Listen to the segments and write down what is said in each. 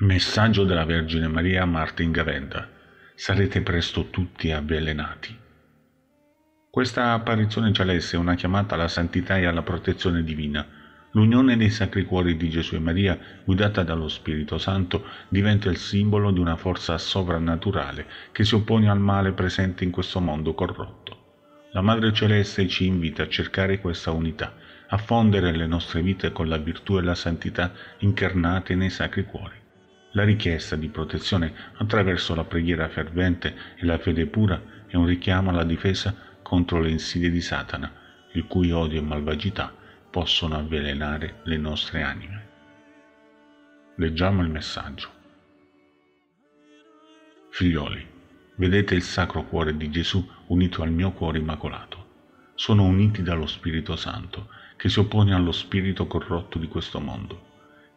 Messaggio della Vergine Maria a Martin Gavenda. Sarete presto tutti avvelenati. Questa apparizione celeste è una chiamata alla santità e alla protezione divina. L'unione dei sacri cuori di Gesù e Maria, guidata dallo Spirito Santo, diventa il simbolo di una forza sovrannaturale che si oppone al male presente in questo mondo corrotto. La Madre Celeste ci invita a cercare questa unità, a fondere le nostre vite con la virtù e la santità incarnate nei sacri cuori. La richiesta di protezione attraverso la preghiera fervente e la fede pura è un richiamo alla difesa contro le insidie di Satana, il cui odio e malvagità possono avvelenare le nostre anime. Leggiamo il messaggio. Figlioli, vedete il sacro cuore di Gesù unito al mio cuore immacolato. Sono uniti dallo Spirito Santo, che si oppone allo spirito corrotto di questo mondo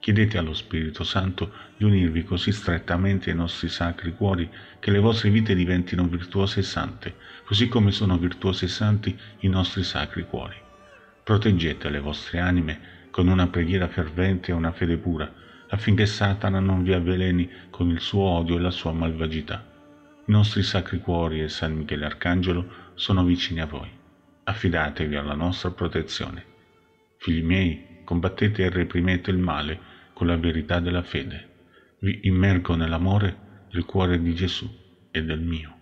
Chiedete allo Spirito Santo di unirvi così strettamente ai nostri sacri cuori che le vostre vite diventino virtuose e sante, così come sono virtuose e santi i nostri sacri cuori. Proteggete le vostre anime con una preghiera fervente e una fede pura, affinché Satana non vi avveleni con il suo odio e la sua malvagità. I nostri sacri cuori e San Michele Arcangelo sono vicini a voi. Affidatevi alla nostra protezione. Figli miei, combattete e reprimete il male con la verità della fede. Vi immergo nell'amore del cuore di Gesù e del mio.